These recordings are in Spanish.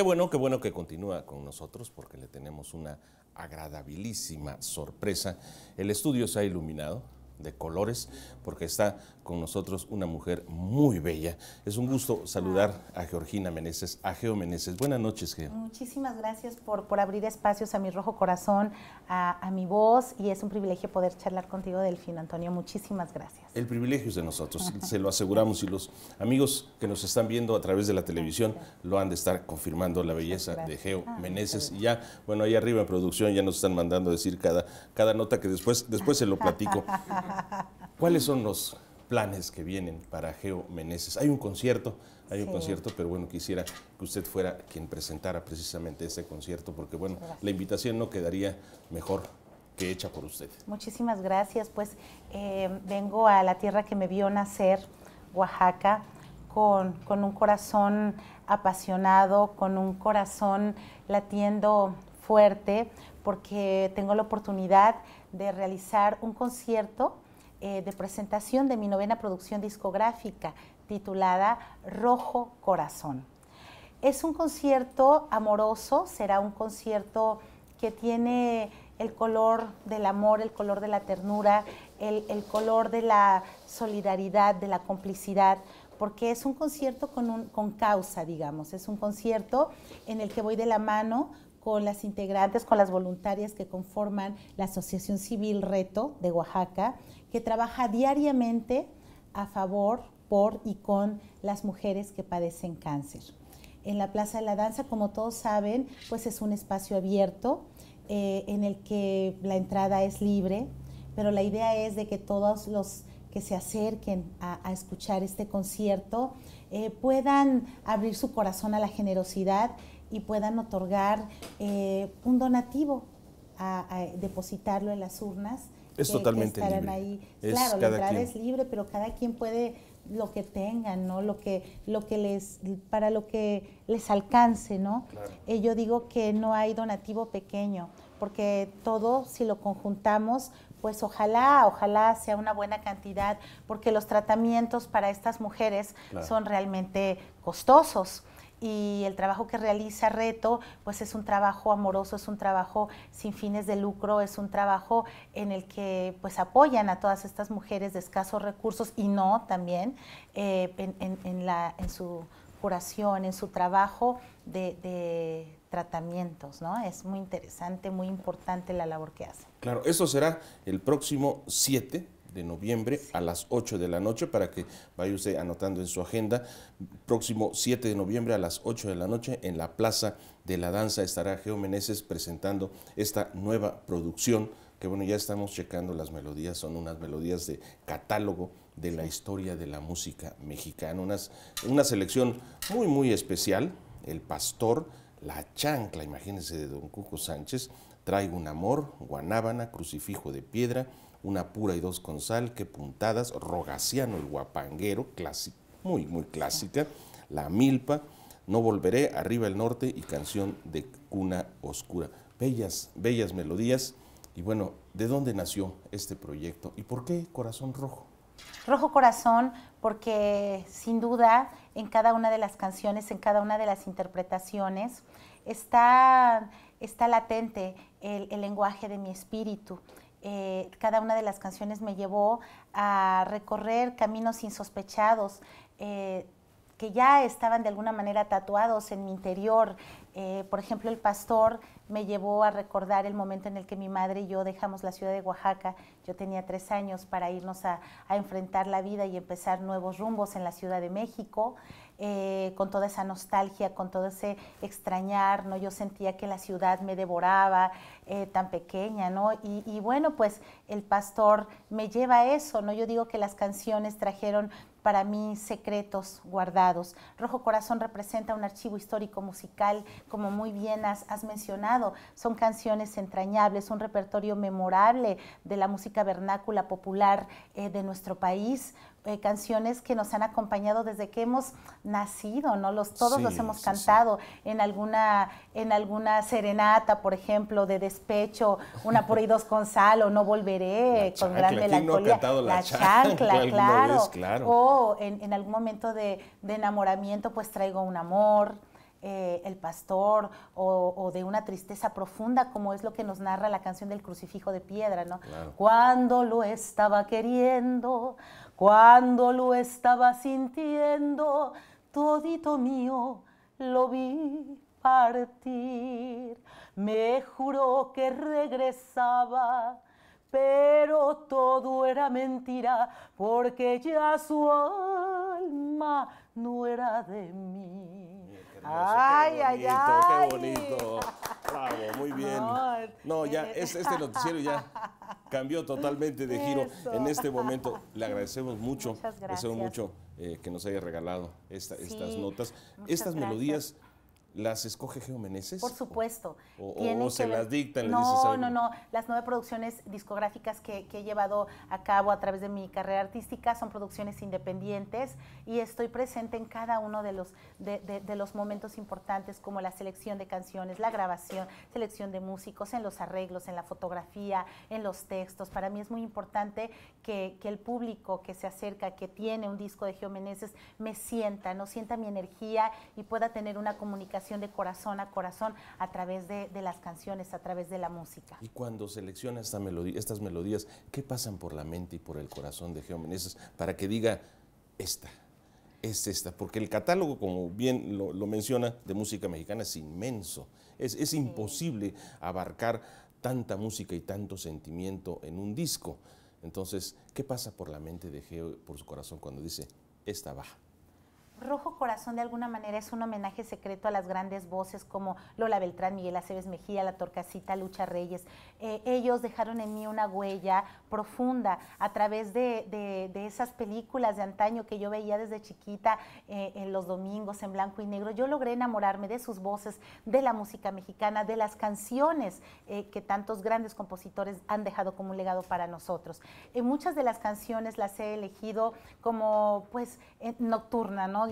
Qué bueno, qué bueno que continúa con nosotros porque le tenemos una agradabilísima sorpresa. El estudio se ha iluminado, de colores, porque está con nosotros una mujer muy bella. Es un gusto saludar a Georgina Meneses, a Geo Meneses. Buenas noches, Geo. Muchísimas gracias por, por abrir espacios a mi rojo corazón, a, mi voz, y es un privilegio poder charlar contigo, Delfín Antonio. Muchísimas gracias. El privilegio es de nosotros, se lo aseguramos, y los amigos que nos están viendo a través de la televisión lo han de estar confirmando la belleza de Geo ah, Meneses. Y ya, bueno, ahí arriba en producción ya nos están mandando decir cada, cada nota que después, después se lo platico. ¿Cuáles son los planes que vienen para Geo Meneses? Hay un concierto, hay un concierto, pero bueno, quisiera que usted fuera quien presentara precisamente ese concierto, porque bueno, la invitación no quedaría mejor que hecha por usted. Muchísimas gracias, pues eh, vengo a la tierra que me vio nacer, Oaxaca, con, con un corazón apasionado, con un corazón latiendo fuerte, porque tengo la oportunidad de realizar un concierto eh, de presentación de mi novena producción discográfica titulada Rojo Corazón. Es un concierto amoroso, será un concierto que tiene el color del amor, el color de la ternura, el, color de la solidaridad, de la complicidad, porque es un concierto con, con causa, digamos, es un concierto en el que voy de la mano con las integrantes, con las voluntarias que conforman la Asociación Civil Reto de Oaxaca, que trabaja diariamente a favor, por y con las mujeres que padecen cáncer. En la Plaza de la Danza, como todos saben, pues es un espacio abierto eh, en el que la entrada es libre, pero la idea es de que todos los que se acerquen a, escuchar este concierto eh, puedan abrir su corazón a la generosidad y puedan otorgar eh, un donativo, a, depositarlo en las urnas. Es totalmente libre. Es claro, la entrada es libre, pero cada quien puede lo que tengan, ¿no? Lo que, lo que les, para lo que les alcance, ¿no? Eh, yo digo que no hay donativo pequeño, porque todo, si lo conjuntamos, pues ojalá, ojalá sea una buena cantidad, porque los tratamientos para estas mujeres son realmente costosos y el trabajo que realiza Reto, pues es un trabajo amoroso, es un trabajo sin fines de lucro, es un trabajo en el que pues apoyan a todas estas mujeres de escasos recursos y no también eh, en, la, en su curación, en su trabajo de, tratamientos, ¿no? Es muy interesante, muy importante la labor que hace. Claro, eso será el próximo 7 de noviembre a las 8 de la noche para que vaya usted anotando en su agenda. Próximo 7 de noviembre a las 8 de la noche en la Plaza de la Danza estará Geo Meneses presentando esta nueva producción que bueno, ya estamos checando las melodías, son unas melodías de catálogo de la historia de la música mexicana. una selección muy, muy especial. El Pastor, La Chancla, imagínense, de Don Cuco Sánchez. Traigo un amor, Guanábana, Crucifijo de Piedra, Una Pura y Dos con Sal, Qué Puntadas, Rogaciano el Guapanguero, clásico, muy, muy clásica. La Milpa, No Volveré, Arriba el Norte y Canción de Cuna Oscura. Bellas, bellas melodías. Y bueno, ¿de dónde nació este proyecto y por qué Corazón Rojo? Rojo Corazón, porque sin duda en cada una de las canciones, en cada una de las interpretaciones, está, está latente el, lenguaje de mi espíritu. Eh, cada una de las canciones me llevó a recorrer caminos insospechados. Eh, que ya estaban de alguna manera tatuados en mi interior, eh, por ejemplo, el pastor me llevó a recordar el momento en el que mi madre y yo dejamos la ciudad de Oaxaca. Yo tenía tres años para irnos a, enfrentar la vida y empezar nuevos rumbos en la Ciudad de México, eh, con toda esa nostalgia, con todo ese extrañar, ¿no? Yo sentía que la ciudad me devoraba eh, tan pequeña, ¿no? Y, bueno, pues el pastor me lleva a eso, ¿no? Yo digo que las canciones trajeron para mí secretos guardados. Rojo Corazón representa un archivo histórico musical como muy bien has, mencionado, son canciones entrañables, un repertorio memorable de la música vernácula popular eh, de nuestro país, eh, canciones que nos han acompañado desde que hemos nacido, ¿no? Los, todos los hemos cantado En, alguna, en alguna serenata, por ejemplo, de despecho, una por ahí dos Gonzalo, No Volveré, con gran melancolía. No la, la, chancla, claro. O en, algún momento de enamoramiento, pues traigo un amor. Eh, el pastor o, de una tristeza profunda, como es lo que nos narra la canción del crucifijo de piedra, ¿no? Cuando lo estaba queriendo, cuando lo estaba sintiendo, todito mío lo vi partir. Me juró que regresaba, pero todo era mentira, porque ya su alma no era de mí. Ay, Ay, ay, qué bonito. Bravo, muy bien. No, ya, es, este noticiero ya cambió totalmente de giro en este momento. Le agradecemos mucho. Agradecemos mucho eh, que nos haya regalado estas notas. Estas melodías ¿Las escoge Geomeneses? Por supuesto. ¿O, se las dictan? No, no, no. Las nueve producciones discográficas que, he llevado a cabo a través de mi carrera artística son producciones independientes y estoy presente en cada uno de los, los momentos importantes como la selección de canciones, la grabación, selección de músicos, en los arreglos, en la fotografía, en los textos. Para mí es muy importante que, el público que se acerca, que tiene un disco de Geomeneses, me sienta, no sienta mi energía y pueda tener una comunicación de corazón a corazón a través de, las canciones, a través de la música. Y cuando selecciona esta estas melodías, ¿qué pasan por la mente y por el corazón de Menezes para que diga esta? es esta, porque el catálogo, como bien lo, menciona, de música mexicana es inmenso. Es, imposible abarcar tanta música y tanto sentimiento en un disco. Entonces, ¿qué pasa por la mente de Geo, por su corazón, cuando dice, esta baja? Rojo Corazón de alguna manera es un homenaje secreto a las grandes voces como Lola Beltrán, Miguel Aceves Mejía, La Torcasita, Lucha Reyes. Eh, ellos dejaron en mí una huella profunda a través de, esas películas de antaño que yo veía desde chiquita eh, en los domingos en blanco y negro. Yo logré enamorarme de sus voces, de la música mexicana, de las canciones eh, que tantos grandes compositores han dejado como un legado para nosotros. muchas de las canciones las he elegido como pues nocturna, ¿no?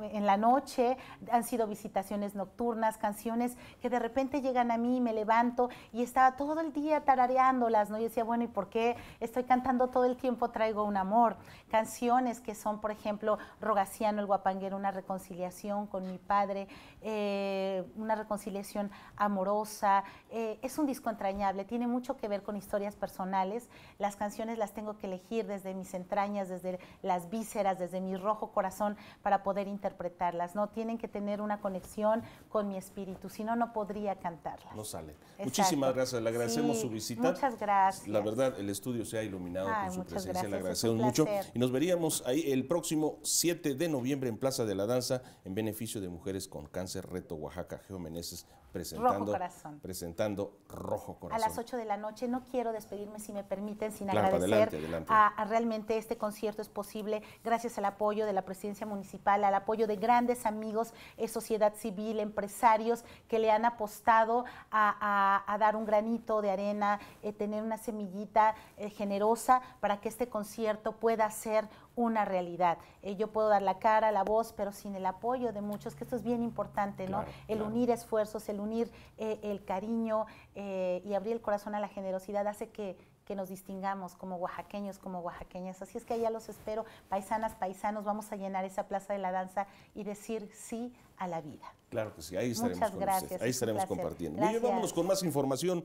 en la noche, han sido visitaciones nocturnas, canciones que de repente llegan a mí, me levanto y estaba todo el día tarareándolas, ¿no? Yo decía, bueno, ¿y por qué estoy cantando todo el tiempo Traigo un amor? Canciones que son, por ejemplo, Rogaciano, el guapanguero, una reconciliación con mi padre, eh, una reconciliación amorosa. Eh, es un disco entrañable, tiene mucho que ver con historias personales. Las canciones las tengo que elegir desde mis entrañas, desde las vísceras, desde mi rojo corazón, para poder interpretarlas, ¿no? Tienen que tener una conexión con mi espíritu, si no, no podría cantarlas. No sale. Muchísimas gracias, le agradecemos su visita. Muchas gracias. La verdad, el estudio se ha iluminado con su presencia, le agradecemos mucho. Y nos veríamos ahí el próximo 7 de noviembre en Plaza de la Danza, en beneficio de mujeres con cáncer, Reto Oaxaca, Geo Meneses, presentando Rojo Corazón. Presentando Rojo Corazón. A las 8 de la noche, no quiero despedirme, si me permiten, sin agradecer a realmente este concierto es posible gracias al apoyo de la presidencia municipal al apoyo de grandes amigos, eh, sociedad civil, empresarios que le han apostado a, dar un granito de arena, eh, tener una semillita eh, generosa para que este concierto pueda ser una realidad. Eh, yo puedo dar la cara, la voz, pero sin el apoyo de muchos, que esto es bien importante, ¿no? el unir esfuerzos, el unir eh, el cariño eh, y abrir el corazón a la generosidad hace que, que nos distingamos como oaxaqueños, como oaxaqueñas. Así es que allá los espero, paisanas, paisanos, vamos a llenar esa plaza de la danza y decir sí a la vida. Claro que sí, ahí estaremos, Muchas gracias, Ahí estaremos compartiendo. y bien, vámonos con más información